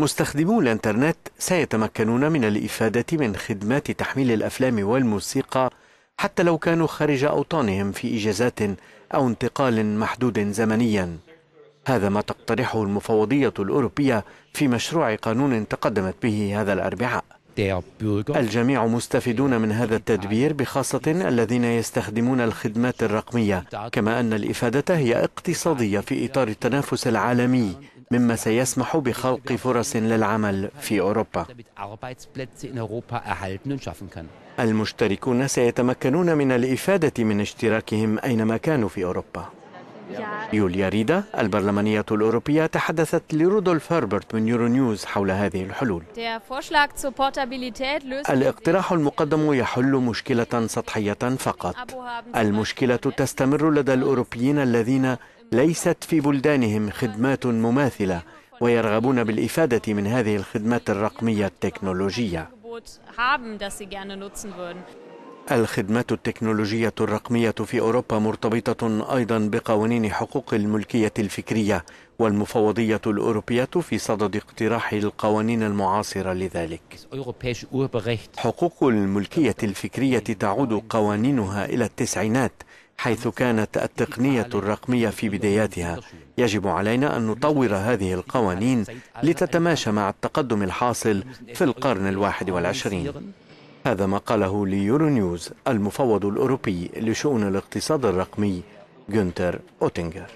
مستخدمو الانترنت سيتمكنون من الإفادة من خدمات تحميل الأفلام والموسيقى حتى لو كانوا خارج أوطانهم في إجازات أو انتقال محدود زمنيا هذا ما تقترحه المفوضية الأوروبية في مشروع قانون تقدمت به هذا الأربعاء الجميع مستفيدون من هذا التدبير بخاصة الذين يستخدمون الخدمات الرقمية كما أن الإفادة هي اقتصادية في إطار التنافس العالمي مما سيسمح بخلق فرص للعمل في أوروبا المشتركون سيتمكنون من الإفادة من اشتراكهم أينما كانوا في أوروبا يوليا ريدا البرلمانية الأوروبية تحدثت لرودولف هربرت من يورونيوز حول هذه الحلول الاقتراح المقدم يحل مشكلة سطحية فقط المشكلة تستمر لدى الأوروبيين الذين ليست في بلدانهم خدمات مماثلة ويرغبون بالإفادة من هذه الخدمات الرقمية التكنولوجية الخدمات التكنولوجية الرقمية في أوروبا مرتبطة أيضا بقوانين حقوق الملكية الفكرية والمفوضية الأوروبية في صدد اقتراح القوانين المعاصرة لذلك حقوق الملكية الفكرية تعود قوانينها إلى التسعينات حيث كانت التقنية الرقمية في بداياتها يجب علينا أن نطور هذه القوانين لتتماشى مع التقدم الحاصل في القرن الواحد والعشرين هذا ما قاله ليورونيوز المفوض الأوروبي لشؤون الاقتصاد الرقمي جونتر أوتينجر